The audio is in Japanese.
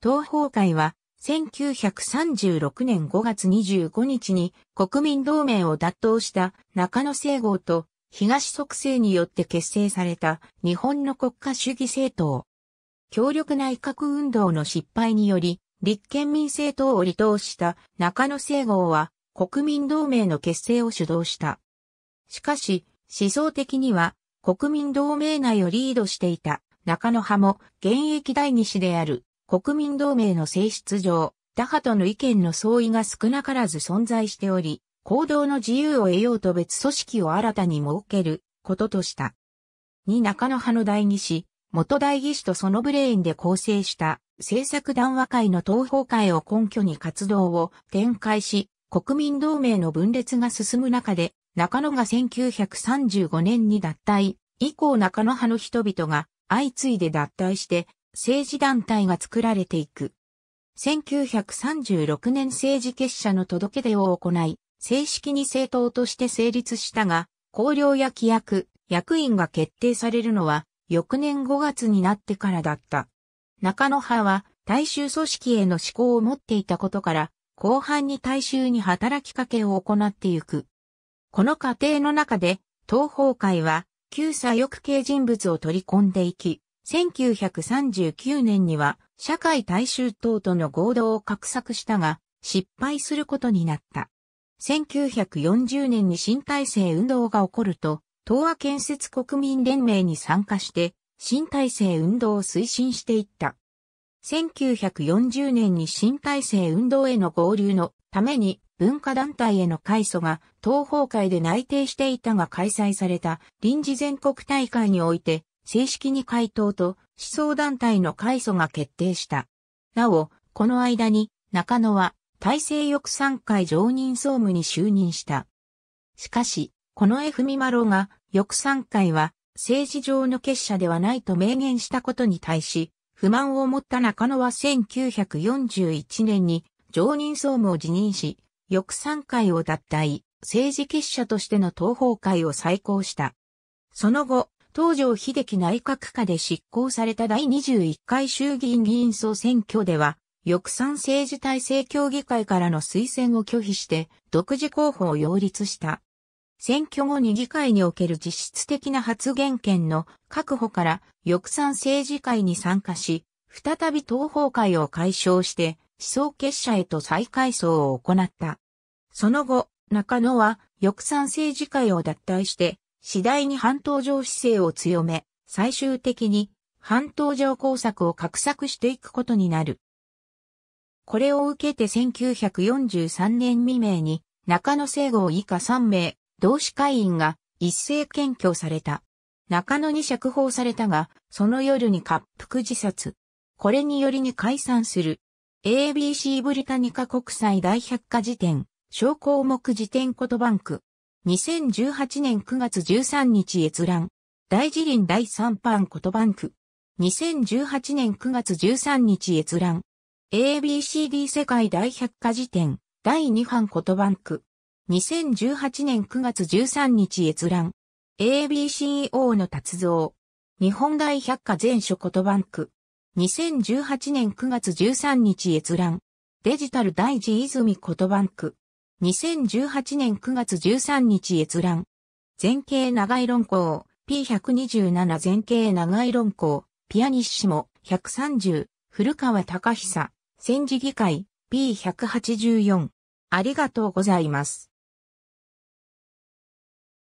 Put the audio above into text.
東方会は1936年5月25日に国民同盟を脱党した中野聖号と東側政によって結成された日本の国家主義政党。強力内閣運動の失敗により立憲民政党を離党した中野聖号は国民同盟の結成を主導した。しかし思想的には国民同盟内をリードしていた中野派も現役第二子である国民同盟の性質上、他派との意見の相違が少なからず存在しており、行動の自由を得ようと別組織を新たに設けることとした。に中野派の代議士、元代議士とそのブレインで構成した政策談話会の東方会を根拠に活動を展開し、国民同盟の分裂が進む中で、中野が1935年に脱退、以降中野派の人々が相次いで脱退して、政治団体が作られていく。1936年政治結社の届け出を行い、正式に政党として成立したが、公領や規約、役員が決定されるのは、翌年5月になってからだった。中野派は、大衆組織への思考を持っていたことから、後半に大衆に働きかけを行っていく。この過程の中で、東方会は、旧左翼系人物を取り込んでいき、1939年には社会大衆党との合同を画策したが、失敗することになった。1940年に新体制運動が起こると、東亜建設国民連盟に参加して、新体制運動を推進していった。1940年に新体制運動への合流のために文化団体への改祖が東方会で内定していたが開催された臨時全国大会において正式に回答と思想団体の改祖が決定した。なお、この間に中野は大政翼賛会常任総務に就任した。しかし、この F・ ミマロが翼賛会は政治上の結社ではないと明言したことに対し、不満を持った中野は1941年に常任総務を辞任し、翼賛会を脱退、政治結社としての東方会を再興した。その後、東条秀樹内閣下で執行された第21回衆議院議員総選挙では、翼賛政治体制協議会からの推薦を拒否して、独自候補を擁立した。選挙後に議会における実質的な発言権の確保から翼賛政治会に参加し、再び東方会を解消して思想結社へと再改装を行った。その後、中野は翼賛政治会を脱退して次第に半島上姿勢を強め、最終的に半島上工作を画策していくことになる。これを受けて1943年未明に中野聖号以下3名、同志会員が一斉検挙された。中野に釈放されたが、その夜に滑腹自殺。これによりに解散する。ABC ブリタニカ国際大百科事典、小項目辞典ことバンク。2018年9月13日閲覧。大辞林第3版言葉く2018年9月13日閲覧。ABCD 世界大百科事典第2版言葉く2018年9月13日閲覧。ABCEO の達造。日本大百科全書言葉く2018年9月13日閲覧。デジタル大事泉言葉く。2018年9月13日閲覧。前景長い論考、P127 前景長い論考、ピアニッシモ、130、古川隆久、戦時議会、P184。ありがとうございます。